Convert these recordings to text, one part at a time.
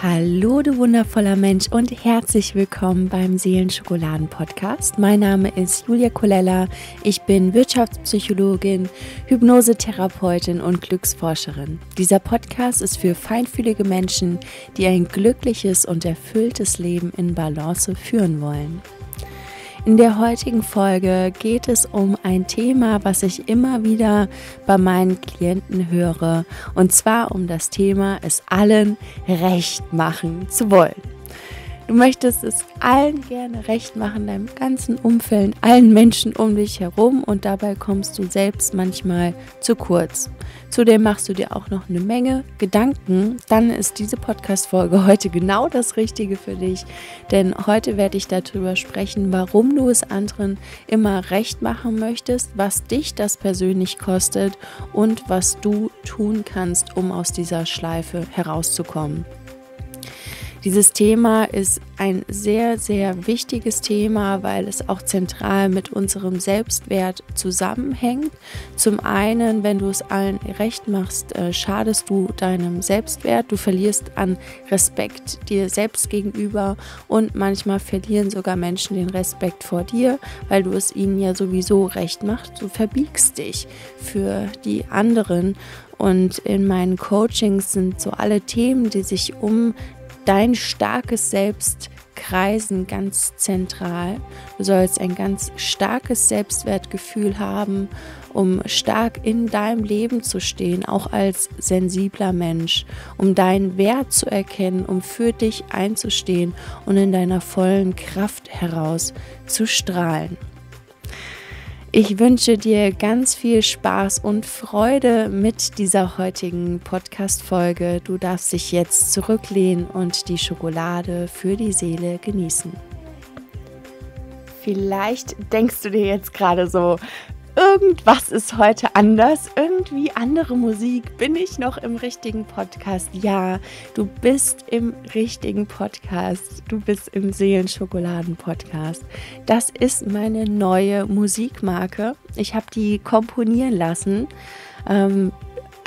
Hallo, du wundervoller Mensch und herzlich willkommen beim Seelenschokoladen-Podcast. Mein Name ist Julia Colella. Ich bin Wirtschaftspsychologin, Hypnosetherapeutin und Glücksforscherin. Dieser Podcast ist für feinfühlige Menschen, die ein glückliches und erfülltes Leben in Balance führen wollen. In der heutigen Folge geht es um ein Thema, was ich immer wieder bei meinen Klienten höre, und zwar um das Thema, es allen recht machen zu wollen. Du möchtest es allen gerne recht machen, deinem ganzen Umfeld, allen Menschen um dich herum und dabei kommst du selbst manchmal zu kurz. Zudem machst du dir auch noch eine Menge Gedanken. Dann ist diese Podcast-Folge heute genau das Richtige für dich, denn heute werde ich darüber sprechen, warum du es anderen immer recht machen möchtest, was dich das persönlich kostet und was du tun kannst, um aus dieser Schleife herauszukommen. Dieses Thema ist ein sehr, sehr wichtiges Thema, weil es auch zentral mit unserem Selbstwert zusammenhängt. Zum einen, wenn du es allen recht machst, äh, schadest du deinem Selbstwert, du verlierst an Respekt dir selbst gegenüber und manchmal verlieren sogar Menschen den Respekt vor dir, weil du es ihnen ja sowieso recht machst. Du verbiegst dich für die anderen und in meinen Coachings sind so alle Themen, die sich um dein starkes Selbst kreisen ganz zentral. Du sollst ein ganz starkes Selbstwertgefühl haben, um stark in deinem Leben zu stehen, auch als sensibler Mensch, um deinen Wert zu erkennen, um für dich einzustehen und in deiner vollen Kraft heraus zu strahlen. Ich wünsche dir ganz viel Spaß und Freude mit dieser heutigen Podcast-Folge. Du darfst dich jetzt zurücklehnen und die Schokolade für die Seele genießen. Vielleicht denkst du dir jetzt gerade so, irgendwas ist heute anders, irgendwie andere Musik. Bin ich noch im richtigen Podcast? Ja, du bist im richtigen Podcast. Du bist im Seelenschokoladen-Podcast. Das ist meine neue Musikmarke. Ich habe die komponieren lassen. Ähm,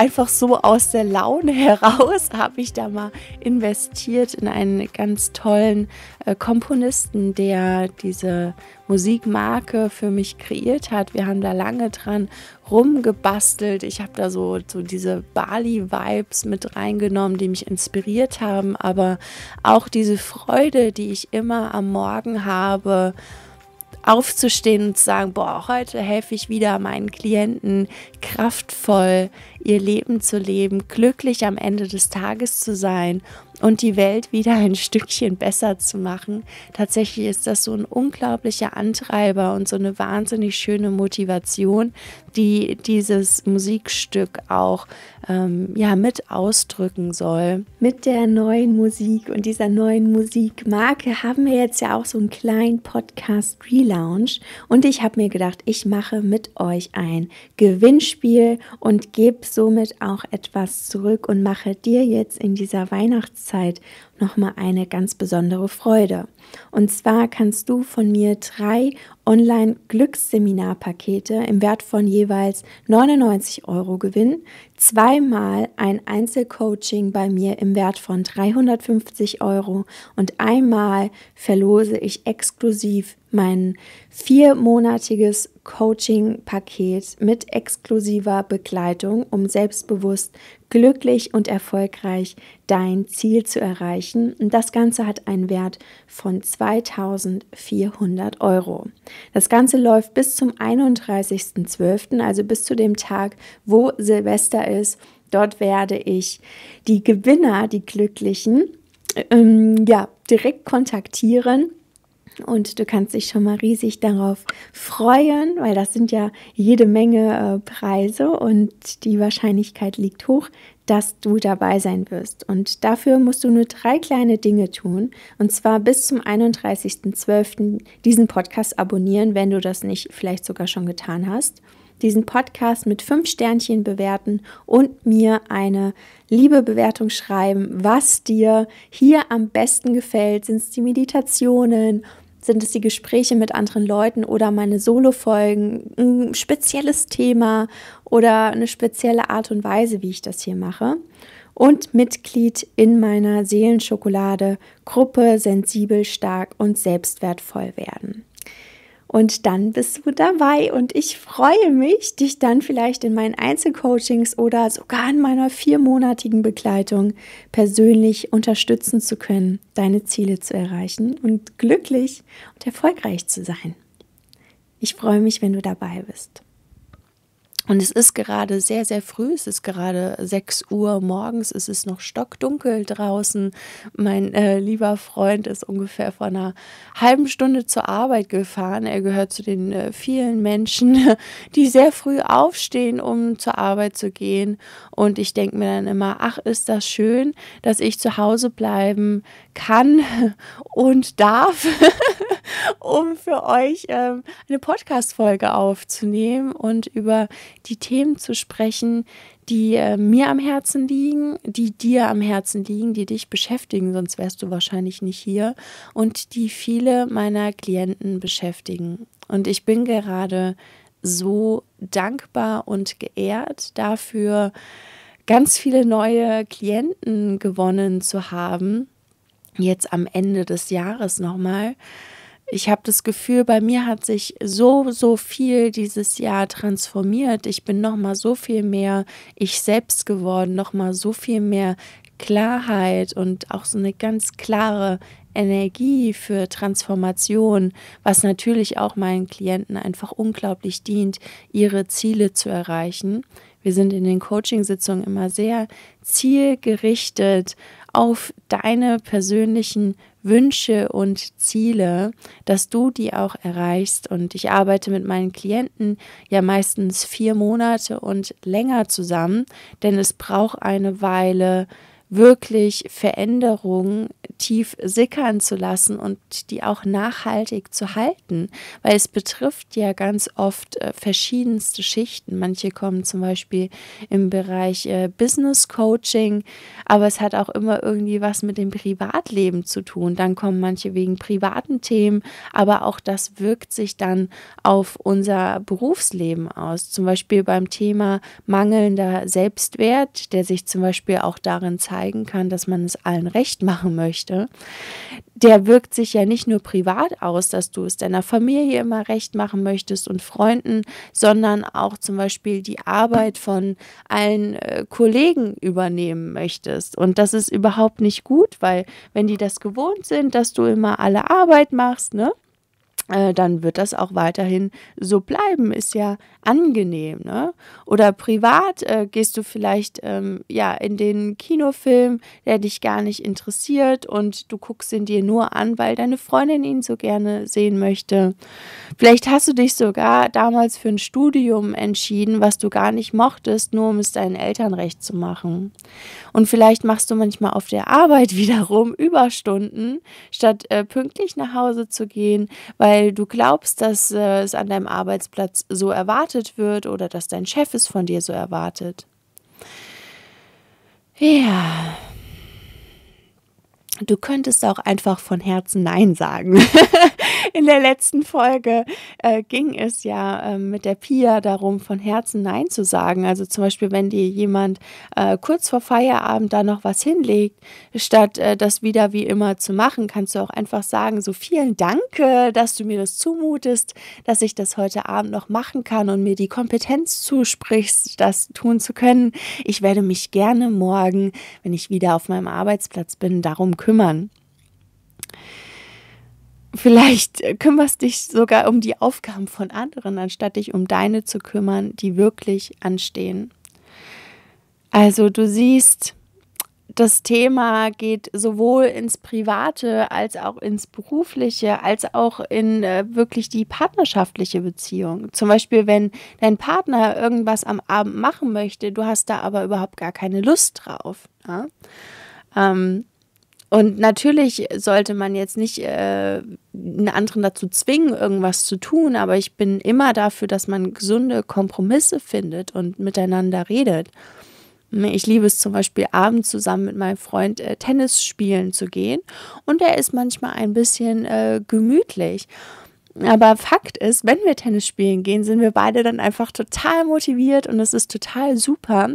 einfach so aus der Laune heraus habe ich da mal investiert in einen ganz tollen äh, Komponisten, der diese Musikmarke für mich kreiert hat. Wir haben da lange dran rumgebastelt. Ich habe da so, so diese Bali-Vibes mit reingenommen, die mich inspiriert haben, aber auch diese Freude, die ich immer am Morgen habe aufzustehen und zu sagen, boah, heute helfe ich wieder meinen Klienten kraftvoll ihr Leben zu leben, glücklich am Ende des Tages zu sein und die Welt wieder ein Stückchen besser zu machen. Tatsächlich ist das so ein unglaublicher Antreiber und so eine wahnsinnig schöne Motivation, die dieses Musikstück auch ähm, ja, mit ausdrücken soll. Mit der neuen Musik und dieser neuen Musikmarke haben wir jetzt ja auch so einen kleinen Podcast Relaunch und ich habe mir gedacht, ich mache mit euch ein Gewinnspiel und gebe somit auch etwas zurück und mache dir jetzt in dieser Weihnachtszeit nochmal eine ganz besondere Freude. Und zwar kannst du von mir drei Online-Glücksseminarpakete im Wert von jeweils 99 Euro gewinnen, zweimal ein Einzelcoaching bei mir im Wert von 350 Euro und einmal verlose ich exklusiv mein viermonatiges Coaching-Paket mit exklusiver Begleitung, um selbstbewusst glücklich und erfolgreich dein Ziel zu erreichen. Und das Ganze hat einen Wert von 2400 Euro. Das Ganze läuft bis zum 31.12., also bis zu dem Tag, wo Silvester ist. Dort werde ich die Gewinner, die Glücklichen, ähm, ja, direkt kontaktieren und du kannst dich schon mal riesig darauf freuen, weil das sind ja jede Menge äh, Preise und die Wahrscheinlichkeit liegt hoch, dass du dabei sein wirst. Und dafür musst du nur drei kleine Dinge tun. Und zwar bis zum 31.12. diesen Podcast abonnieren, wenn du das nicht vielleicht sogar schon getan hast. Diesen Podcast mit fünf Sternchen bewerten und mir eine liebe Bewertung schreiben, was dir hier am besten gefällt. Sind es die Meditationen? Sind es die Gespräche mit anderen Leuten oder meine Solo-Folgen, ein spezielles Thema oder eine spezielle Art und Weise, wie ich das hier mache? Und Mitglied in meiner Seelenschokolade Gruppe Sensibel, Stark und Selbstwertvoll werden. Und dann bist du dabei und ich freue mich, dich dann vielleicht in meinen Einzelcoachings oder sogar in meiner viermonatigen Begleitung persönlich unterstützen zu können, deine Ziele zu erreichen und glücklich und erfolgreich zu sein. Ich freue mich, wenn du dabei bist. Und es ist gerade sehr, sehr früh, es ist gerade 6 Uhr morgens, es ist noch stockdunkel draußen. Mein äh, lieber Freund ist ungefähr vor einer halben Stunde zur Arbeit gefahren. Er gehört zu den äh, vielen Menschen, die sehr früh aufstehen, um zur Arbeit zu gehen. Und ich denke mir dann immer, ach, ist das schön, dass ich zu Hause bleiben kann und darf. um für euch ähm, eine Podcast-Folge aufzunehmen und über die Themen zu sprechen, die äh, mir am Herzen liegen, die dir am Herzen liegen, die dich beschäftigen, sonst wärst du wahrscheinlich nicht hier und die viele meiner Klienten beschäftigen. Und ich bin gerade so dankbar und geehrt dafür, ganz viele neue Klienten gewonnen zu haben, jetzt am Ende des Jahres nochmal. Ich habe das Gefühl, bei mir hat sich so, so viel dieses Jahr transformiert. Ich bin nochmal so viel mehr ich selbst geworden, nochmal so viel mehr Klarheit und auch so eine ganz klare Energie für Transformation, was natürlich auch meinen Klienten einfach unglaublich dient, ihre Ziele zu erreichen. Wir sind in den Coachingsitzungen immer sehr zielgerichtet auf deine persönlichen Wünsche und Ziele, dass du die auch erreichst. Und ich arbeite mit meinen Klienten ja meistens vier Monate und länger zusammen, denn es braucht eine Weile, wirklich Veränderungen tief sickern zu lassen und die auch nachhaltig zu halten, weil es betrifft ja ganz oft äh, verschiedenste Schichten. Manche kommen zum Beispiel im Bereich äh, Business Coaching, aber es hat auch immer irgendwie was mit dem Privatleben zu tun. Dann kommen manche wegen privaten Themen, aber auch das wirkt sich dann auf unser Berufsleben aus. Zum Beispiel beim Thema mangelnder Selbstwert, der sich zum Beispiel auch darin zeigt, zeigen kann, dass man es allen recht machen möchte, der wirkt sich ja nicht nur privat aus, dass du es deiner Familie immer recht machen möchtest und Freunden, sondern auch zum Beispiel die Arbeit von allen äh, Kollegen übernehmen möchtest. Und das ist überhaupt nicht gut, weil wenn die das gewohnt sind, dass du immer alle Arbeit machst, ne, äh, dann wird das auch weiterhin so bleiben, ist ja angenehm. Ne? Oder privat äh, gehst du vielleicht ähm, ja, in den Kinofilm, der dich gar nicht interessiert und du guckst ihn dir nur an, weil deine Freundin ihn so gerne sehen möchte. Vielleicht hast du dich sogar damals für ein Studium entschieden, was du gar nicht mochtest, nur um es deinen Eltern recht zu machen. Und vielleicht machst du manchmal auf der Arbeit wiederum Überstunden, statt äh, pünktlich nach Hause zu gehen, weil weil du glaubst, dass äh, es an deinem Arbeitsplatz so erwartet wird oder dass dein Chef es von dir so erwartet. Ja. Du könntest auch einfach von Herzen Nein sagen. in der letzten Folge äh, ging es ja äh, mit der Pia darum, von Herzen Nein zu sagen. Also zum Beispiel, wenn dir jemand äh, kurz vor Feierabend da noch was hinlegt, statt äh, das wieder wie immer zu machen, kannst du auch einfach sagen, so vielen Dank, äh, dass du mir das zumutest, dass ich das heute Abend noch machen kann und mir die Kompetenz zusprichst, das tun zu können. Ich werde mich gerne morgen, wenn ich wieder auf meinem Arbeitsplatz bin, darum kümmern. Vielleicht kümmerst dich sogar um die Aufgaben von anderen, anstatt dich um deine zu kümmern, die wirklich anstehen. Also du siehst, das Thema geht sowohl ins Private als auch ins Berufliche, als auch in äh, wirklich die partnerschaftliche Beziehung. Zum Beispiel, wenn dein Partner irgendwas am Abend machen möchte, du hast da aber überhaupt gar keine Lust drauf. Ja? Ähm, und natürlich sollte man jetzt nicht äh, einen anderen dazu zwingen, irgendwas zu tun, aber ich bin immer dafür, dass man gesunde Kompromisse findet und miteinander redet. Ich liebe es zum Beispiel abends zusammen mit meinem Freund äh, Tennis spielen zu gehen und er ist manchmal ein bisschen äh, gemütlich. Aber Fakt ist, wenn wir Tennis spielen gehen, sind wir beide dann einfach total motiviert und es ist total super.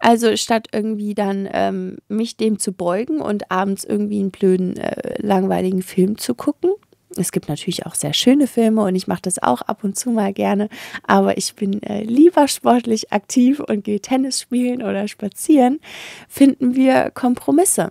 Also statt irgendwie dann ähm, mich dem zu beugen und abends irgendwie einen blöden, äh, langweiligen Film zu gucken. Es gibt natürlich auch sehr schöne Filme und ich mache das auch ab und zu mal gerne, aber ich bin äh, lieber sportlich aktiv und gehe Tennis spielen oder spazieren, finden wir Kompromisse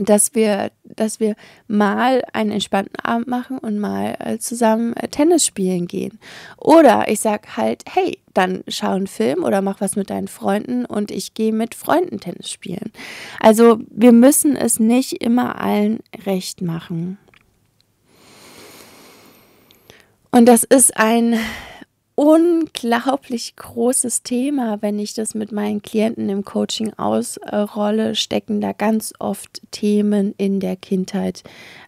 dass wir, dass wir mal einen entspannten Abend machen und mal äh, zusammen äh, Tennis spielen gehen. Oder ich sag halt, hey, dann schau einen Film oder mach was mit deinen Freunden und ich gehe mit Freunden Tennis spielen. Also wir müssen es nicht immer allen recht machen. Und das ist ein unglaublich großes Thema, wenn ich das mit meinen Klienten im Coaching ausrolle, stecken da ganz oft Themen in der Kindheit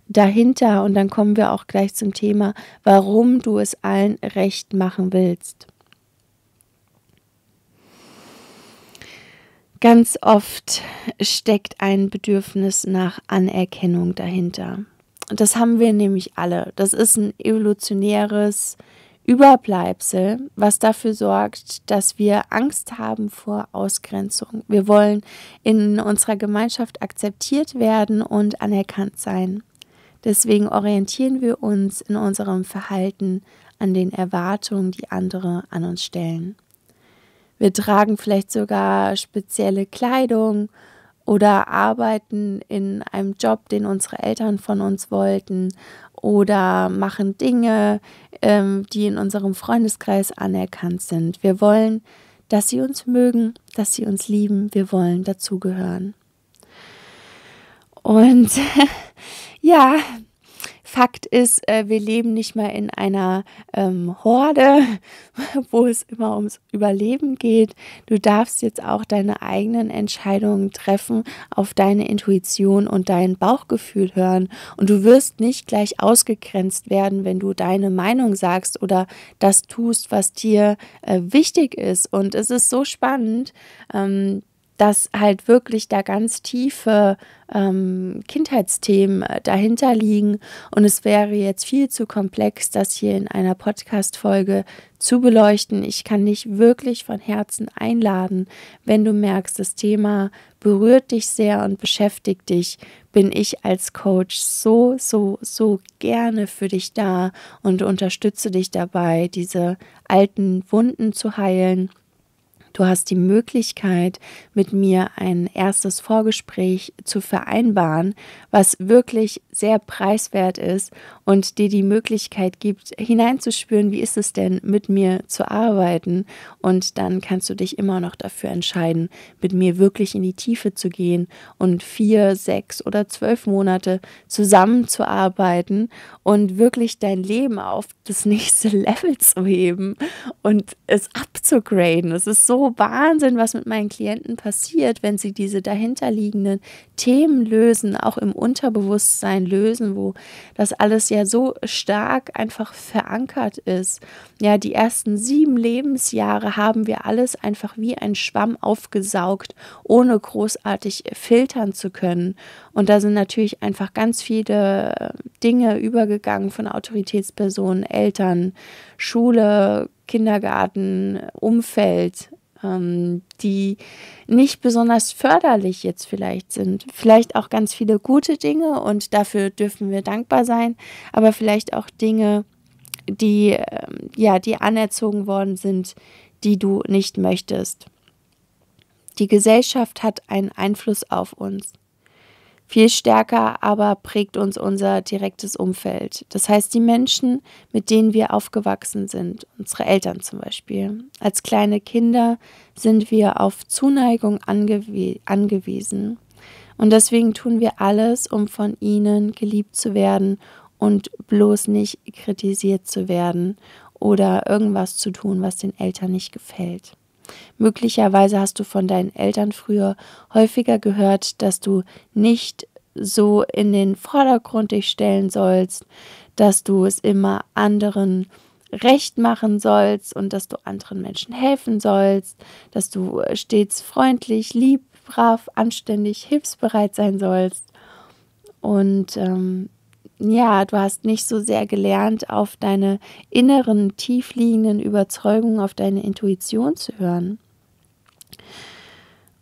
dahinter. Und dann kommen wir auch gleich zum Thema, warum du es allen recht machen willst. Ganz oft steckt ein Bedürfnis nach Anerkennung dahinter. Das haben wir nämlich alle. Das ist ein evolutionäres äh, Überbleibsel, was dafür sorgt, dass wir Angst haben vor Ausgrenzung. Wir wollen in unserer Gemeinschaft akzeptiert werden und anerkannt sein. Deswegen orientieren wir uns in unserem Verhalten an den Erwartungen, die andere an uns stellen. Wir tragen vielleicht sogar spezielle Kleidung oder arbeiten in einem Job, den unsere Eltern von uns wollten oder machen Dinge, ähm, die in unserem Freundeskreis anerkannt sind. Wir wollen, dass sie uns mögen, dass sie uns lieben. Wir wollen dazugehören. Und ja, Fakt ist, äh, wir leben nicht mehr in einer ähm, Horde, wo es immer ums Überleben geht. Du darfst jetzt auch deine eigenen Entscheidungen treffen, auf deine Intuition und dein Bauchgefühl hören. Und du wirst nicht gleich ausgegrenzt werden, wenn du deine Meinung sagst oder das tust, was dir äh, wichtig ist. Und es ist so spannend. Ähm, dass halt wirklich da ganz tiefe ähm, Kindheitsthemen äh, dahinter liegen. Und es wäre jetzt viel zu komplex, das hier in einer Podcast-Folge zu beleuchten. Ich kann dich wirklich von Herzen einladen, wenn du merkst, das Thema berührt dich sehr und beschäftigt dich, bin ich als Coach so, so, so gerne für dich da und unterstütze dich dabei, diese alten Wunden zu heilen Du hast die Möglichkeit, mit mir ein erstes Vorgespräch zu vereinbaren, was wirklich sehr preiswert ist und dir die Möglichkeit gibt, hineinzuspüren, wie ist es denn, mit mir zu arbeiten. Und dann kannst du dich immer noch dafür entscheiden, mit mir wirklich in die Tiefe zu gehen und vier, sechs oder zwölf Monate zusammenzuarbeiten und wirklich dein Leben auf das nächste Level zu heben und es abzugraden. Es ist so Wahnsinn, was mit meinen Klienten passiert, wenn sie diese dahinterliegenden Themen lösen, auch im Unterbewusstsein lösen, wo das alles ja so stark einfach verankert ist. Ja, die ersten sieben Lebensjahre haben wir alles einfach wie ein Schwamm aufgesaugt, ohne großartig filtern zu können. Und da sind natürlich einfach ganz viele Dinge übergegangen von Autoritätspersonen, Eltern, Schule, Kindergarten, Umfeld, ähm, die nicht besonders förderlich jetzt vielleicht sind. Vielleicht auch ganz viele gute Dinge und dafür dürfen wir dankbar sein, aber vielleicht auch Dinge, die, ähm, ja, die anerzogen worden sind, die du nicht möchtest. Die Gesellschaft hat einen Einfluss auf uns. Viel stärker aber prägt uns unser direktes Umfeld. Das heißt, die Menschen, mit denen wir aufgewachsen sind, unsere Eltern zum Beispiel. Als kleine Kinder sind wir auf Zuneigung angew angewiesen. Und deswegen tun wir alles, um von ihnen geliebt zu werden und bloß nicht kritisiert zu werden oder irgendwas zu tun, was den Eltern nicht gefällt. Möglicherweise hast du von deinen Eltern früher häufiger gehört, dass du nicht so in den Vordergrund dich stellen sollst, dass du es immer anderen recht machen sollst und dass du anderen Menschen helfen sollst, dass du stets freundlich, lieb, brav, anständig, hilfsbereit sein sollst. Und ähm, ja, du hast nicht so sehr gelernt, auf deine inneren, tiefliegenden Überzeugungen, auf deine Intuition zu hören.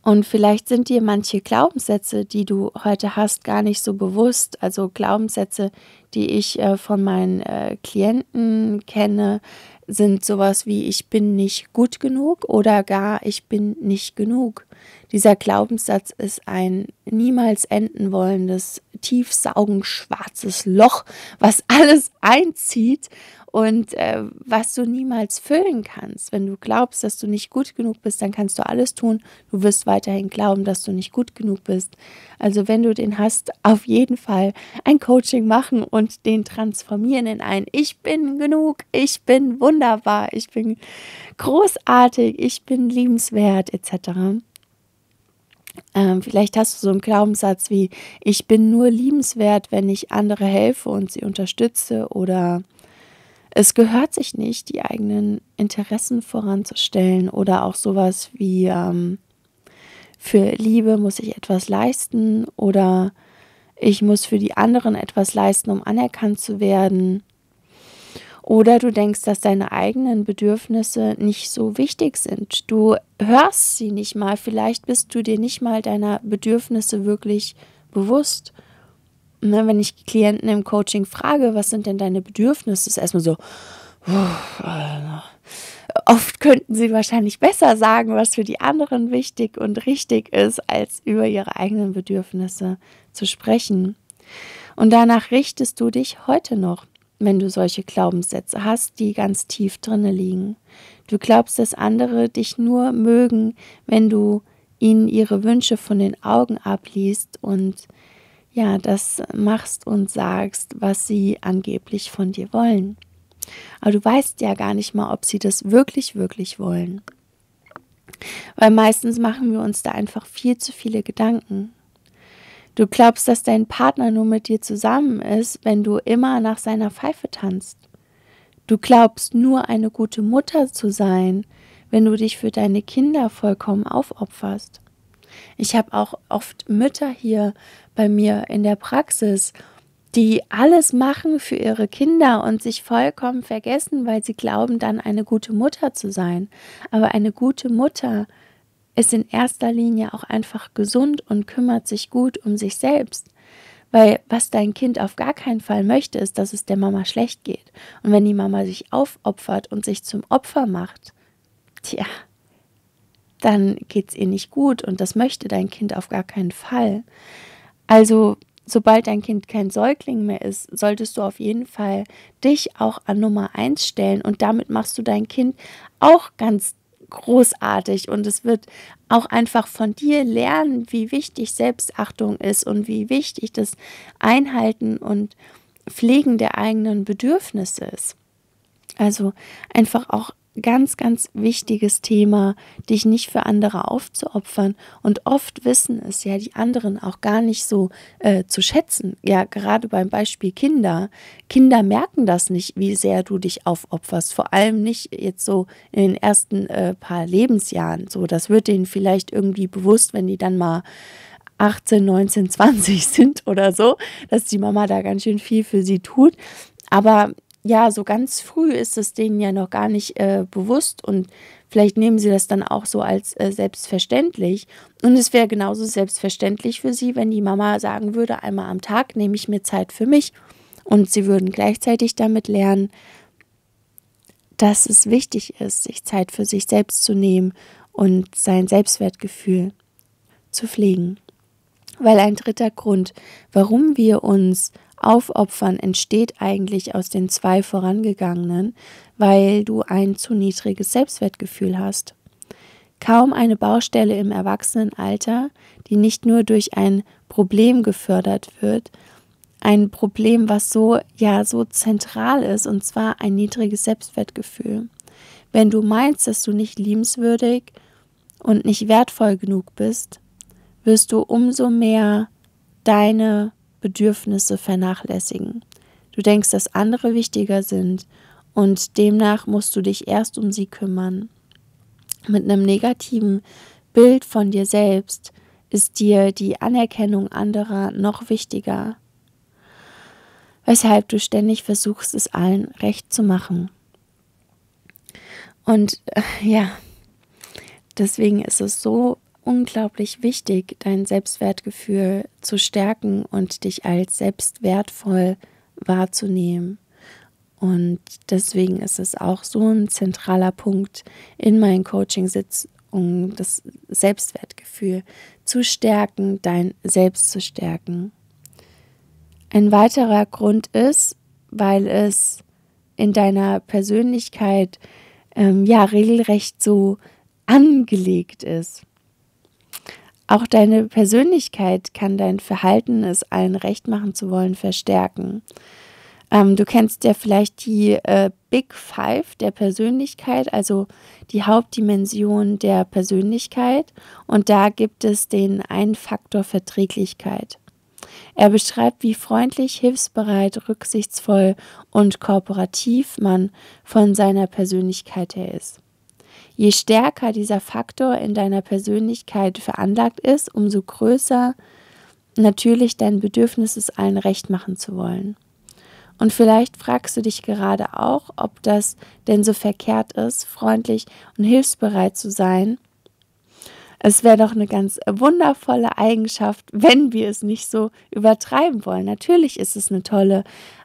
Und vielleicht sind dir manche Glaubenssätze, die du heute hast, gar nicht so bewusst. Also Glaubenssätze, die ich äh, von meinen äh, Klienten kenne, sind sowas wie ich bin nicht gut genug oder gar ich bin nicht genug. Dieser Glaubenssatz ist ein niemals enden wollendes, tiefsaugend schwarzes Loch, was alles einzieht und äh, was du niemals füllen kannst. Wenn du glaubst, dass du nicht gut genug bist, dann kannst du alles tun. Du wirst weiterhin glauben, dass du nicht gut genug bist. Also wenn du den hast, auf jeden Fall ein Coaching machen und den transformieren in ein Ich bin genug, ich bin wunderbar, ich bin großartig, ich bin liebenswert etc. Ähm, vielleicht hast du so einen Glaubenssatz wie, ich bin nur liebenswert, wenn ich andere helfe und sie unterstütze oder es gehört sich nicht, die eigenen Interessen voranzustellen oder auch sowas wie, ähm, für Liebe muss ich etwas leisten oder ich muss für die anderen etwas leisten, um anerkannt zu werden. Oder du denkst, dass deine eigenen Bedürfnisse nicht so wichtig sind. Du hörst sie nicht mal. Vielleicht bist du dir nicht mal deiner Bedürfnisse wirklich bewusst. Ne, wenn ich Klienten im Coaching frage, was sind denn deine Bedürfnisse, ist erstmal so, uh, oft könnten sie wahrscheinlich besser sagen, was für die anderen wichtig und richtig ist, als über ihre eigenen Bedürfnisse zu sprechen. Und danach richtest du dich heute noch wenn du solche Glaubenssätze hast, die ganz tief drinne liegen. Du glaubst, dass andere dich nur mögen, wenn du ihnen ihre Wünsche von den Augen abliest und ja, das machst und sagst, was sie angeblich von dir wollen. Aber du weißt ja gar nicht mal, ob sie das wirklich, wirklich wollen. Weil meistens machen wir uns da einfach viel zu viele Gedanken. Du glaubst, dass dein Partner nur mit dir zusammen ist, wenn du immer nach seiner Pfeife tanzt. Du glaubst nur eine gute Mutter zu sein, wenn du dich für deine Kinder vollkommen aufopferst. Ich habe auch oft Mütter hier bei mir in der Praxis, die alles machen für ihre Kinder und sich vollkommen vergessen, weil sie glauben, dann eine gute Mutter zu sein. Aber eine gute Mutter ist in erster Linie auch einfach gesund und kümmert sich gut um sich selbst. Weil was dein Kind auf gar keinen Fall möchte, ist, dass es der Mama schlecht geht. Und wenn die Mama sich aufopfert und sich zum Opfer macht, tja, dann geht es ihr nicht gut und das möchte dein Kind auf gar keinen Fall. Also, sobald dein Kind kein Säugling mehr ist, solltest du auf jeden Fall dich auch an Nummer 1 stellen und damit machst du dein Kind auch ganz großartig und es wird auch einfach von dir lernen, wie wichtig Selbstachtung ist und wie wichtig das Einhalten und Pflegen der eigenen Bedürfnisse ist. Also einfach auch ganz, ganz wichtiges Thema, dich nicht für andere aufzuopfern. Und oft wissen es ja die anderen auch gar nicht so äh, zu schätzen. Ja, gerade beim Beispiel Kinder. Kinder merken das nicht, wie sehr du dich aufopferst. Vor allem nicht jetzt so in den ersten äh, paar Lebensjahren. So, das wird denen vielleicht irgendwie bewusst, wenn die dann mal 18, 19, 20 sind oder so, dass die Mama da ganz schön viel für sie tut. Aber ja, so ganz früh ist es denen ja noch gar nicht äh, bewusst und vielleicht nehmen sie das dann auch so als äh, selbstverständlich. Und es wäre genauso selbstverständlich für sie, wenn die Mama sagen würde, einmal am Tag nehme ich mir Zeit für mich und sie würden gleichzeitig damit lernen, dass es wichtig ist, sich Zeit für sich selbst zu nehmen und sein Selbstwertgefühl zu pflegen. Weil ein dritter Grund, warum wir uns Aufopfern entsteht eigentlich aus den zwei vorangegangenen, weil du ein zu niedriges Selbstwertgefühl hast. Kaum eine Baustelle im Erwachsenenalter, die nicht nur durch ein Problem gefördert wird, ein Problem, was so ja so zentral ist und zwar ein niedriges Selbstwertgefühl. Wenn du meinst, dass du nicht liebenswürdig und nicht wertvoll genug bist, wirst du umso mehr deine Bedürfnisse vernachlässigen. Du denkst, dass andere wichtiger sind und demnach musst du dich erst um sie kümmern. Mit einem negativen Bild von dir selbst ist dir die Anerkennung anderer noch wichtiger, weshalb du ständig versuchst, es allen recht zu machen. Und äh, ja, deswegen ist es so unglaublich wichtig, dein Selbstwertgefühl zu stärken und dich als selbstwertvoll wahrzunehmen. Und deswegen ist es auch so ein zentraler Punkt in meinen Coaching-Sitz, um das Selbstwertgefühl zu stärken, dein Selbst zu stärken. Ein weiterer Grund ist, weil es in deiner Persönlichkeit ähm, ja regelrecht so angelegt ist. Auch deine Persönlichkeit kann dein Verhalten, es allen recht machen zu wollen, verstärken. Ähm, du kennst ja vielleicht die äh, Big Five der Persönlichkeit, also die Hauptdimension der Persönlichkeit. Und da gibt es den einen Faktor Verträglichkeit. Er beschreibt, wie freundlich, hilfsbereit, rücksichtsvoll und kooperativ man von seiner Persönlichkeit her ist. Je stärker dieser Faktor in deiner Persönlichkeit veranlagt ist, umso größer natürlich dein Bedürfnis ist, allen recht machen zu wollen. Und vielleicht fragst du dich gerade auch, ob das denn so verkehrt ist, freundlich und hilfsbereit zu sein. Es wäre doch eine ganz wundervolle Eigenschaft, wenn wir es nicht so übertreiben wollen. Natürlich ist es eine tolle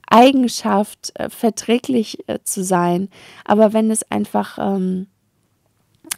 Eigenschaft, äh, verträglich äh, zu sein, aber wenn es einfach ähm,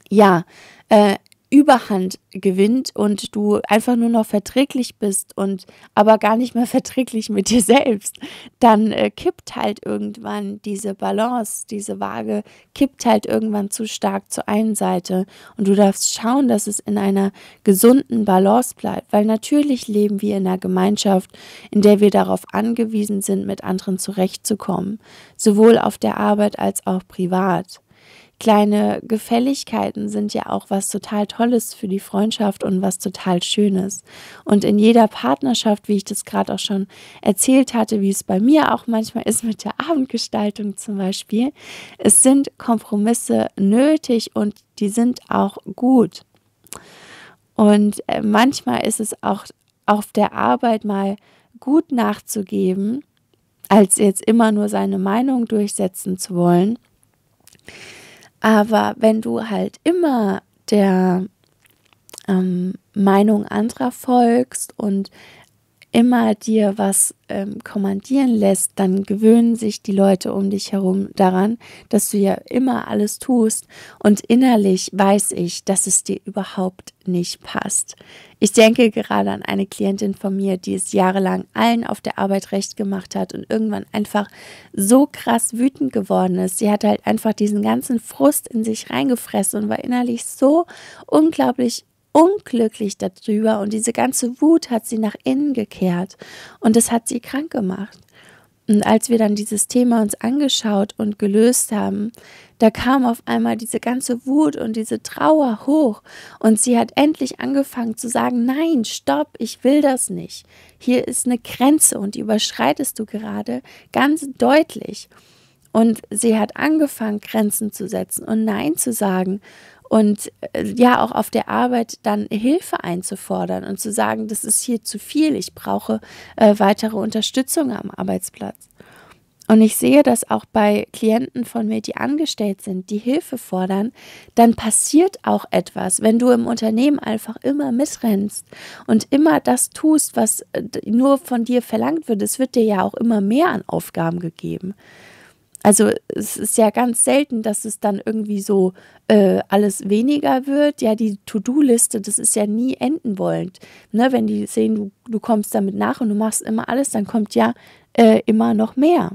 ja, äh, Überhand gewinnt und du einfach nur noch verträglich bist und aber gar nicht mehr verträglich mit dir selbst, dann äh, kippt halt irgendwann diese Balance, diese Waage kippt halt irgendwann zu stark zur einen Seite und du darfst schauen, dass es in einer gesunden Balance bleibt, weil natürlich leben wir in einer Gemeinschaft, in der wir darauf angewiesen sind, mit anderen zurechtzukommen, sowohl auf der Arbeit als auch privat kleine Gefälligkeiten sind ja auch was total Tolles für die Freundschaft und was total Schönes. Und in jeder Partnerschaft, wie ich das gerade auch schon erzählt hatte, wie es bei mir auch manchmal ist mit der Abendgestaltung zum Beispiel, es sind Kompromisse nötig und die sind auch gut. Und äh, manchmal ist es auch auf der Arbeit mal gut nachzugeben, als jetzt immer nur seine Meinung durchsetzen zu wollen aber wenn du halt immer der ähm, Meinung anderer folgst und immer dir was ähm, kommandieren lässt, dann gewöhnen sich die Leute um dich herum daran, dass du ja immer alles tust. Und innerlich weiß ich, dass es dir überhaupt nicht passt. Ich denke gerade an eine Klientin von mir, die es jahrelang allen auf der Arbeit recht gemacht hat und irgendwann einfach so krass wütend geworden ist. Sie hat halt einfach diesen ganzen Frust in sich reingefressen und war innerlich so unglaublich unglücklich darüber und diese ganze Wut hat sie nach innen gekehrt und das hat sie krank gemacht. Und als wir dann dieses Thema uns angeschaut und gelöst haben, da kam auf einmal diese ganze Wut und diese Trauer hoch und sie hat endlich angefangen zu sagen, nein, stopp, ich will das nicht. Hier ist eine Grenze und die überschreitest du gerade ganz deutlich. Und sie hat angefangen, Grenzen zu setzen und Nein zu sagen und äh, ja auch auf der Arbeit dann Hilfe einzufordern und zu sagen, das ist hier zu viel, ich brauche äh, weitere Unterstützung am Arbeitsplatz. Und ich sehe das auch bei Klienten von mir, die angestellt sind, die Hilfe fordern, dann passiert auch etwas, wenn du im Unternehmen einfach immer missrennst und immer das tust, was äh, nur von dir verlangt wird. Es wird dir ja auch immer mehr an Aufgaben gegeben. Also es ist ja ganz selten, dass es dann irgendwie so äh, alles weniger wird. Ja, die To-Do-Liste, das ist ja nie enden wollend. Ne, wenn die sehen, du, du kommst damit nach und du machst immer alles, dann kommt ja äh, immer noch mehr.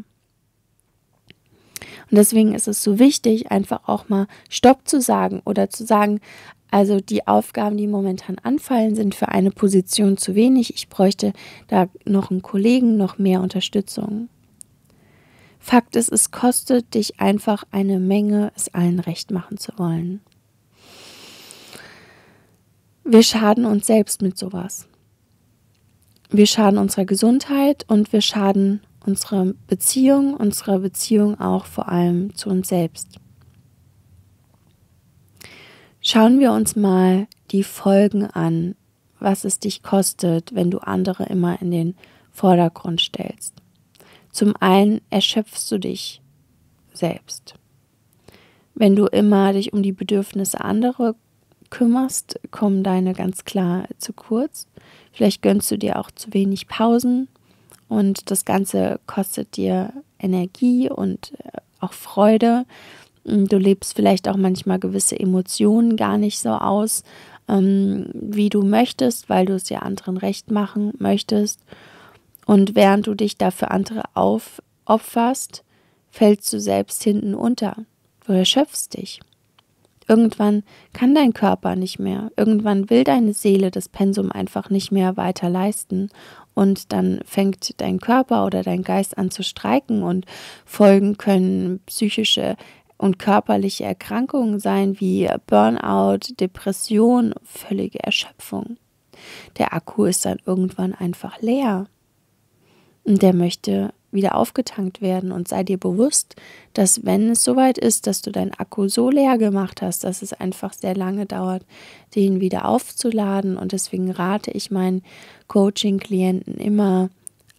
Und deswegen ist es so wichtig, einfach auch mal Stopp zu sagen oder zu sagen, also die Aufgaben, die momentan anfallen, sind für eine Position zu wenig. Ich bräuchte da noch einen Kollegen, noch mehr Unterstützung. Fakt ist, es kostet dich einfach eine Menge, es allen recht machen zu wollen. Wir schaden uns selbst mit sowas. Wir schaden unserer Gesundheit und wir schaden unserer Beziehung, unserer Beziehung auch vor allem zu uns selbst. Schauen wir uns mal die Folgen an, was es dich kostet, wenn du andere immer in den Vordergrund stellst. Zum einen erschöpfst du dich selbst. Wenn du immer dich um die Bedürfnisse anderer kümmerst, kommen deine ganz klar zu kurz. Vielleicht gönnst du dir auch zu wenig Pausen und das Ganze kostet dir Energie und äh, auch Freude. Hm, du lebst vielleicht auch manchmal gewisse Emotionen gar nicht so aus, ähm, wie du möchtest, weil du es ja anderen recht machen möchtest. Und während du dich dafür andere aufopferst, fällst du selbst hinten unter Du erschöpfst dich. Irgendwann kann dein Körper nicht mehr, irgendwann will deine Seele das Pensum einfach nicht mehr weiter leisten und dann fängt dein Körper oder dein Geist an zu streiken und Folgen können psychische und körperliche Erkrankungen sein wie Burnout, Depression, völlige Erschöpfung. Der Akku ist dann irgendwann einfach leer. Und der möchte wieder aufgetankt werden und sei dir bewusst, dass wenn es soweit ist, dass du deinen Akku so leer gemacht hast, dass es einfach sehr lange dauert, den wieder aufzuladen. Und deswegen rate ich meinen Coaching-Klienten immer,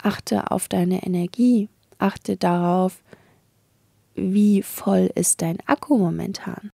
achte auf deine Energie, achte darauf, wie voll ist dein Akku momentan.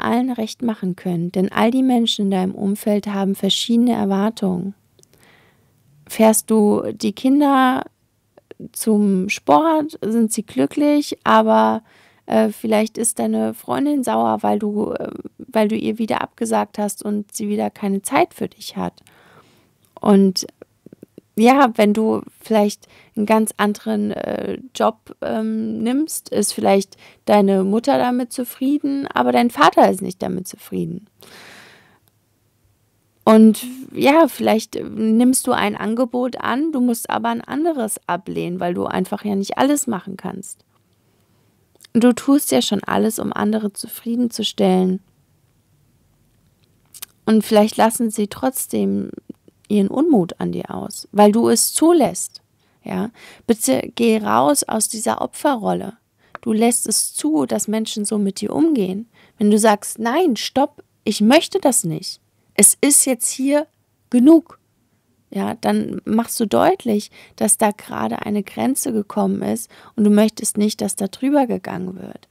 allen recht machen können, denn all die Menschen in deinem Umfeld haben verschiedene Erwartungen. Fährst du die Kinder zum Sport, sind sie glücklich, aber äh, vielleicht ist deine Freundin sauer, weil du, äh, weil du ihr wieder abgesagt hast und sie wieder keine Zeit für dich hat. Und ja, wenn du vielleicht einen ganz anderen äh, Job ähm, nimmst, ist vielleicht deine Mutter damit zufrieden, aber dein Vater ist nicht damit zufrieden. Und ja, vielleicht äh, nimmst du ein Angebot an, du musst aber ein anderes ablehnen, weil du einfach ja nicht alles machen kannst. Du tust ja schon alles, um andere zufriedenzustellen. Und vielleicht lassen sie trotzdem ihren Unmut an dir aus, weil du es zulässt. Ja, bitte geh raus aus dieser Opferrolle. Du lässt es zu, dass Menschen so mit dir umgehen. Wenn du sagst, nein, stopp, ich möchte das nicht. Es ist jetzt hier genug. Ja, dann machst du deutlich, dass da gerade eine Grenze gekommen ist und du möchtest nicht, dass da drüber gegangen wird.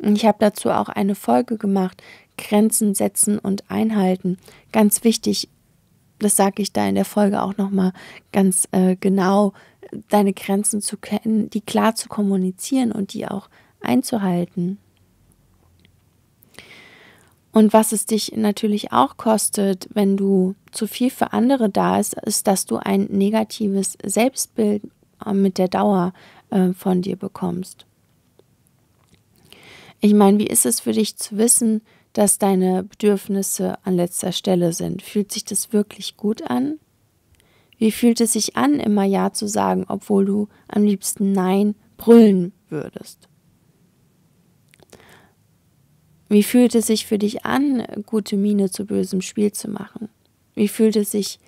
Und ich habe dazu auch eine Folge gemacht, Grenzen setzen und einhalten. Ganz wichtig, das sage ich da in der Folge auch nochmal ganz äh, genau, deine Grenzen zu kennen, die klar zu kommunizieren und die auch einzuhalten. Und was es dich natürlich auch kostet, wenn du zu viel für andere da ist, ist, dass du ein negatives Selbstbild äh, mit der Dauer äh, von dir bekommst. Ich meine, wie ist es für dich zu wissen, dass deine Bedürfnisse an letzter Stelle sind? Fühlt sich das wirklich gut an? Wie fühlt es sich an, immer Ja zu sagen, obwohl du am liebsten Nein brüllen würdest? Wie fühlt es sich für dich an, gute Miene zu bösem Spiel zu machen? Wie fühlt es sich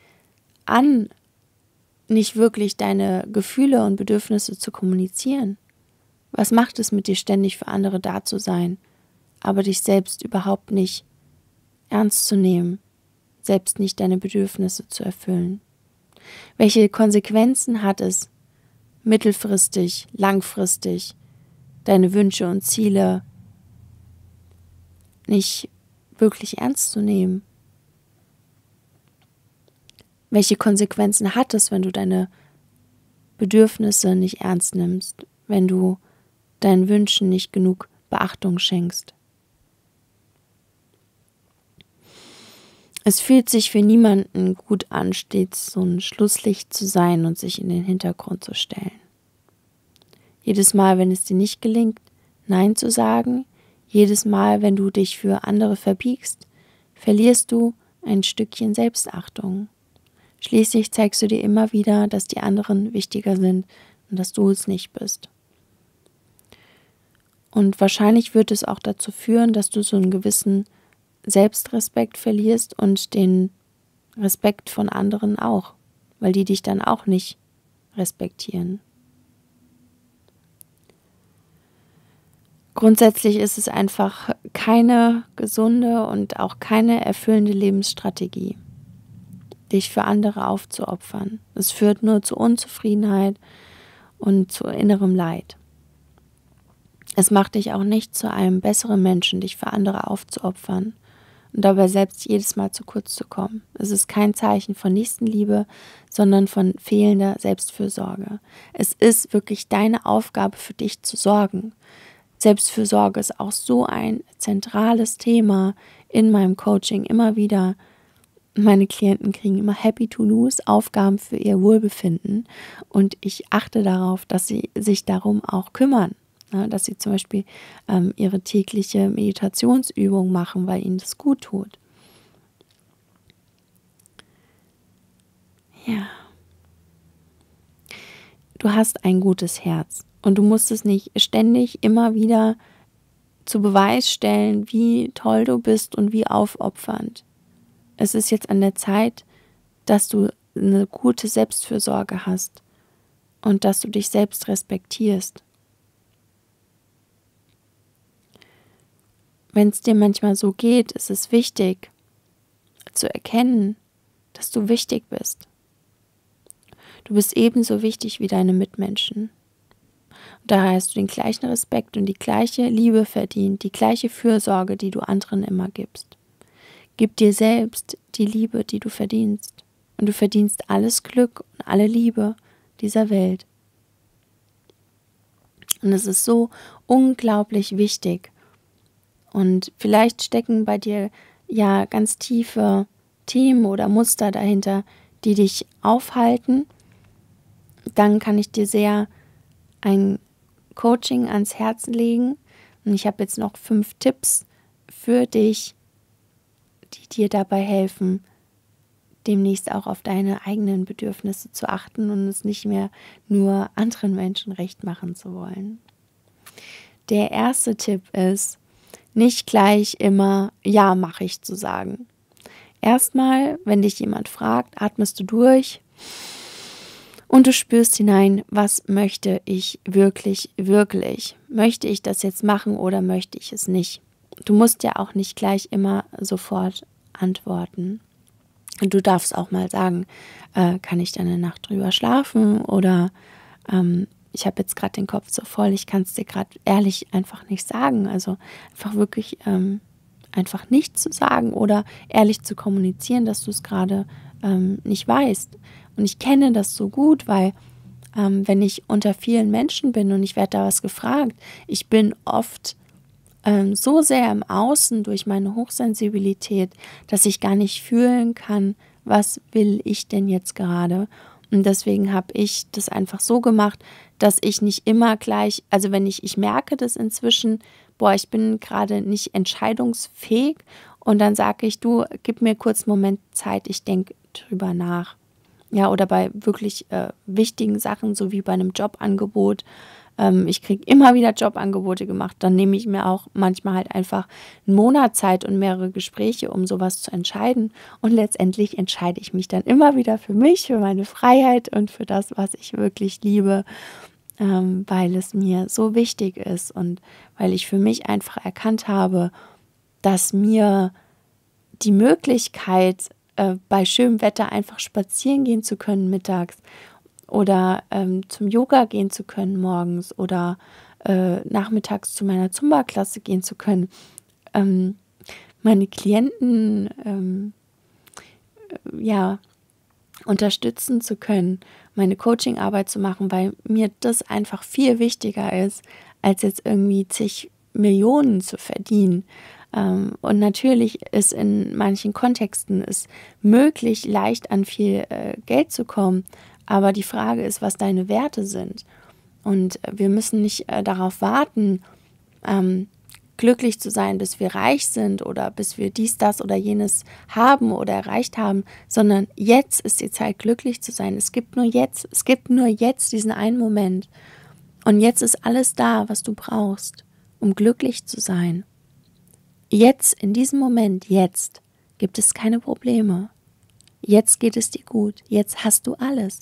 an, nicht wirklich deine Gefühle und Bedürfnisse zu kommunizieren? Was macht es mit dir ständig für andere da zu sein? aber dich selbst überhaupt nicht ernst zu nehmen, selbst nicht deine Bedürfnisse zu erfüllen. Welche Konsequenzen hat es, mittelfristig, langfristig, deine Wünsche und Ziele nicht wirklich ernst zu nehmen? Welche Konsequenzen hat es, wenn du deine Bedürfnisse nicht ernst nimmst, wenn du deinen Wünschen nicht genug Beachtung schenkst? Es fühlt sich für niemanden gut an, stets so ein Schlusslicht zu sein und sich in den Hintergrund zu stellen. Jedes Mal, wenn es dir nicht gelingt, Nein zu sagen, jedes Mal, wenn du dich für andere verbiegst, verlierst du ein Stückchen Selbstachtung. Schließlich zeigst du dir immer wieder, dass die anderen wichtiger sind und dass du es nicht bist. Und wahrscheinlich wird es auch dazu führen, dass du so einen gewissen Selbstrespekt verlierst und den Respekt von anderen auch, weil die dich dann auch nicht respektieren. Grundsätzlich ist es einfach keine gesunde und auch keine erfüllende Lebensstrategie, dich für andere aufzuopfern. Es führt nur zu Unzufriedenheit und zu innerem Leid. Es macht dich auch nicht zu einem besseren Menschen, dich für andere aufzuopfern und dabei selbst jedes Mal zu kurz zu kommen. Es ist kein Zeichen von Nächstenliebe, sondern von fehlender Selbstfürsorge. Es ist wirklich deine Aufgabe, für dich zu sorgen. Selbstfürsorge ist auch so ein zentrales Thema in meinem Coaching immer wieder. Meine Klienten kriegen immer Happy to lose Aufgaben für ihr Wohlbefinden und ich achte darauf, dass sie sich darum auch kümmern. Ne, dass sie zum Beispiel ähm, ihre tägliche Meditationsübung machen, weil ihnen das gut tut. Ja. Du hast ein gutes Herz und du musst es nicht ständig immer wieder zu Beweis stellen, wie toll du bist und wie aufopfernd. Es ist jetzt an der Zeit, dass du eine gute Selbstfürsorge hast und dass du dich selbst respektierst wenn es dir manchmal so geht, ist es wichtig zu erkennen, dass du wichtig bist. Du bist ebenso wichtig wie deine Mitmenschen. Und daher hast du den gleichen Respekt und die gleiche Liebe verdient, die gleiche Fürsorge, die du anderen immer gibst. Gib dir selbst die Liebe, die du verdienst. Und du verdienst alles Glück und alle Liebe dieser Welt. Und es ist so unglaublich wichtig, und vielleicht stecken bei dir ja ganz tiefe Themen oder Muster dahinter, die dich aufhalten. Dann kann ich dir sehr ein Coaching ans Herz legen. Und ich habe jetzt noch fünf Tipps für dich, die dir dabei helfen, demnächst auch auf deine eigenen Bedürfnisse zu achten und es nicht mehr nur anderen Menschen recht machen zu wollen. Der erste Tipp ist, nicht gleich immer Ja mache ich zu sagen. Erstmal, wenn dich jemand fragt, atmest du durch und du spürst hinein, was möchte ich wirklich, wirklich? Möchte ich das jetzt machen oder möchte ich es nicht? Du musst ja auch nicht gleich immer sofort antworten. du darfst auch mal sagen, äh, kann ich da eine Nacht drüber schlafen oder ähm, ich habe jetzt gerade den Kopf so voll, ich kann es dir gerade ehrlich einfach nicht sagen. Also einfach wirklich ähm, einfach nicht zu sagen oder ehrlich zu kommunizieren, dass du es gerade ähm, nicht weißt. Und ich kenne das so gut, weil ähm, wenn ich unter vielen Menschen bin und ich werde da was gefragt, ich bin oft ähm, so sehr im Außen durch meine Hochsensibilität, dass ich gar nicht fühlen kann, was will ich denn jetzt gerade und deswegen habe ich das einfach so gemacht, dass ich nicht immer gleich, also wenn ich, ich merke das inzwischen, boah, ich bin gerade nicht entscheidungsfähig und dann sage ich, du, gib mir kurz einen Moment Zeit, ich denke drüber nach. Ja, oder bei wirklich äh, wichtigen Sachen, so wie bei einem Jobangebot, ähm, ich kriege immer wieder Jobangebote gemacht. Dann nehme ich mir auch manchmal halt einfach einen Monat Zeit und mehrere Gespräche, um sowas zu entscheiden. Und letztendlich entscheide ich mich dann immer wieder für mich, für meine Freiheit und für das, was ich wirklich liebe ähm, weil es mir so wichtig ist und weil ich für mich einfach erkannt habe, dass mir die Möglichkeit, äh, bei schönem Wetter einfach spazieren gehen zu können mittags oder ähm, zum Yoga gehen zu können morgens oder äh, nachmittags zu meiner Zumba-Klasse gehen zu können. Ähm, meine Klienten ähm, äh, ja unterstützen zu können, meine Coaching-Arbeit zu machen, weil mir das einfach viel wichtiger ist, als jetzt irgendwie zig Millionen zu verdienen. Ähm, und natürlich ist in manchen Kontexten es möglich, leicht an viel äh, Geld zu kommen, aber die Frage ist, was deine Werte sind. Und wir müssen nicht äh, darauf warten, ähm, glücklich zu sein, bis wir reich sind oder bis wir dies, das oder jenes haben oder erreicht haben, sondern jetzt ist die Zeit, glücklich zu sein. Es gibt nur jetzt, es gibt nur jetzt diesen einen Moment. Und jetzt ist alles da, was du brauchst, um glücklich zu sein. Jetzt, in diesem Moment, jetzt gibt es keine Probleme. Jetzt geht es dir gut. Jetzt hast du alles.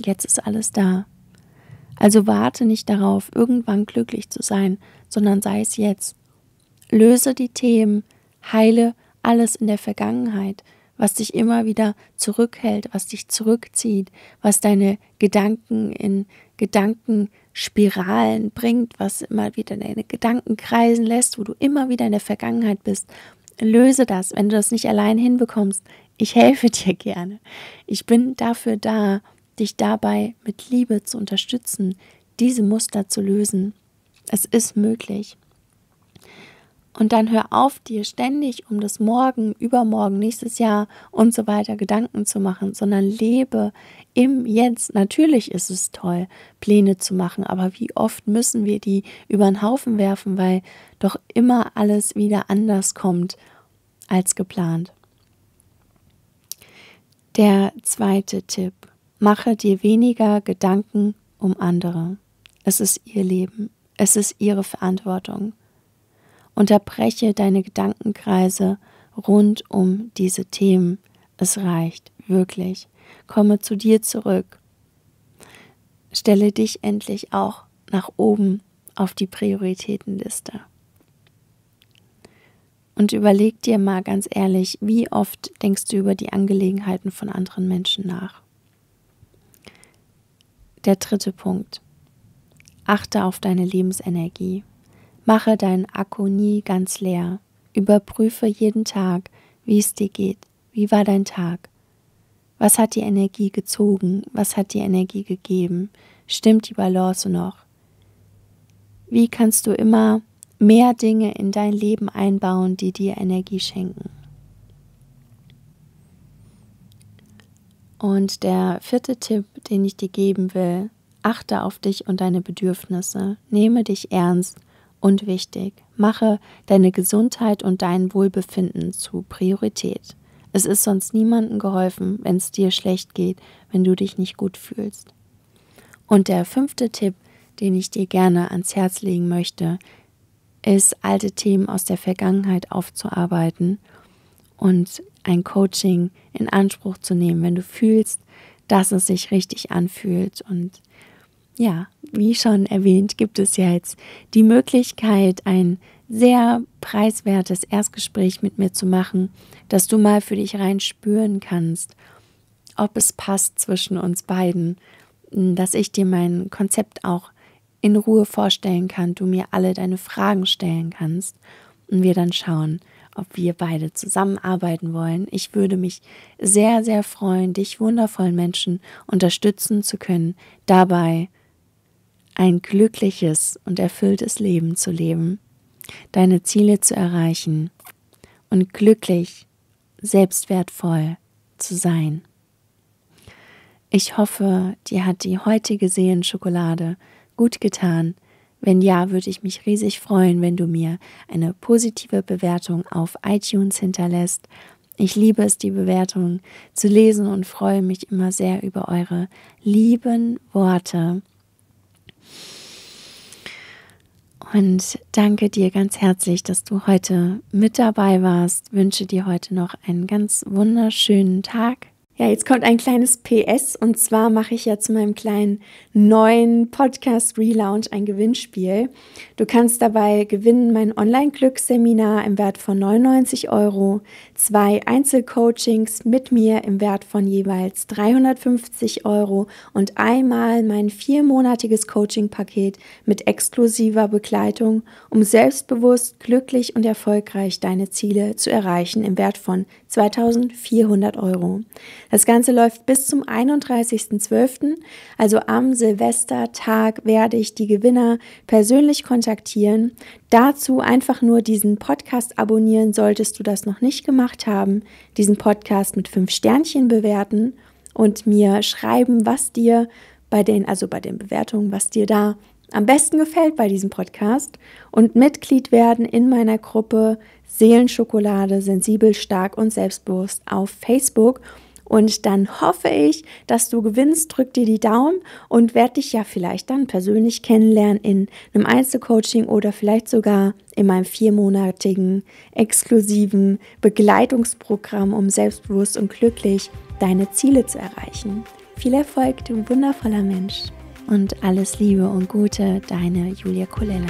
Jetzt ist alles da. Also warte nicht darauf, irgendwann glücklich zu sein, sondern sei es jetzt. Löse die Themen, heile alles in der Vergangenheit, was dich immer wieder zurückhält, was dich zurückzieht, was deine Gedanken in Gedankenspiralen bringt, was immer wieder deine Gedanken kreisen lässt, wo du immer wieder in der Vergangenheit bist. Löse das, wenn du das nicht allein hinbekommst. Ich helfe dir gerne. Ich bin dafür da dich dabei mit Liebe zu unterstützen, diese Muster zu lösen. Es ist möglich. Und dann hör auf, dir ständig um das Morgen, Übermorgen, nächstes Jahr und so weiter Gedanken zu machen, sondern lebe im Jetzt. Natürlich ist es toll, Pläne zu machen, aber wie oft müssen wir die über den Haufen werfen, weil doch immer alles wieder anders kommt als geplant. Der zweite Tipp. Mache dir weniger Gedanken um andere. Es ist ihr Leben. Es ist ihre Verantwortung. Unterbreche deine Gedankenkreise rund um diese Themen. Es reicht, wirklich. Komme zu dir zurück. Stelle dich endlich auch nach oben auf die Prioritätenliste. Und überleg dir mal ganz ehrlich, wie oft denkst du über die Angelegenheiten von anderen Menschen nach? Der dritte Punkt. Achte auf deine Lebensenergie. Mache deinen Akku nie ganz leer. Überprüfe jeden Tag, wie es dir geht. Wie war dein Tag? Was hat die Energie gezogen? Was hat die Energie gegeben? Stimmt die Balance noch? Wie kannst du immer mehr Dinge in dein Leben einbauen, die dir Energie schenken? Und der vierte Tipp, den ich dir geben will, achte auf dich und deine Bedürfnisse, nehme dich ernst und wichtig, mache deine Gesundheit und dein Wohlbefinden zu Priorität. Es ist sonst niemandem geholfen, wenn es dir schlecht geht, wenn du dich nicht gut fühlst. Und der fünfte Tipp, den ich dir gerne ans Herz legen möchte, ist, alte Themen aus der Vergangenheit aufzuarbeiten und ein Coaching in Anspruch zu nehmen, wenn du fühlst, dass es sich richtig anfühlt. Und ja, wie schon erwähnt, gibt es ja jetzt die Möglichkeit, ein sehr preiswertes Erstgespräch mit mir zu machen, dass du mal für dich rein spüren kannst, ob es passt zwischen uns beiden, dass ich dir mein Konzept auch in Ruhe vorstellen kann, du mir alle deine Fragen stellen kannst und wir dann schauen, ob wir beide zusammenarbeiten wollen. Ich würde mich sehr, sehr freuen, dich wundervollen Menschen unterstützen zu können, dabei ein glückliches und erfülltes Leben zu leben, deine Ziele zu erreichen und glücklich, selbstwertvoll zu sein. Ich hoffe, dir hat die heutige Seelenschokolade gut getan wenn ja, würde ich mich riesig freuen, wenn du mir eine positive Bewertung auf iTunes hinterlässt. Ich liebe es, die Bewertungen zu lesen und freue mich immer sehr über eure lieben Worte. Und danke dir ganz herzlich, dass du heute mit dabei warst. Wünsche dir heute noch einen ganz wunderschönen Tag ja, jetzt kommt ein kleines PS und zwar mache ich ja zu meinem kleinen neuen Podcast Relaunch ein Gewinnspiel. Du kannst dabei gewinnen mein Online-Glücksseminar im Wert von 99 Euro, zwei Einzelcoachings mit mir im Wert von jeweils 350 Euro und einmal mein viermonatiges Coaching-Paket mit exklusiver Begleitung, um selbstbewusst, glücklich und erfolgreich deine Ziele zu erreichen im Wert von 2400 Euro. Das Ganze läuft bis zum 31.12. Also am Silvestertag werde ich die Gewinner persönlich kontaktieren. Dazu einfach nur diesen Podcast abonnieren, solltest du das noch nicht gemacht haben. Diesen Podcast mit fünf Sternchen bewerten und mir schreiben, was dir bei den, also bei den Bewertungen, was dir da am besten gefällt bei diesem Podcast und Mitglied werden in meiner Gruppe Seelenschokolade, sensibel, stark und selbstbewusst auf Facebook. Und dann hoffe ich, dass du gewinnst, drück dir die Daumen und werde dich ja vielleicht dann persönlich kennenlernen in einem Einzelcoaching oder vielleicht sogar in meinem viermonatigen exklusiven Begleitungsprogramm, um selbstbewusst und glücklich deine Ziele zu erreichen. Viel Erfolg, du wundervoller Mensch. Und alles Liebe und Gute, deine Julia Colella.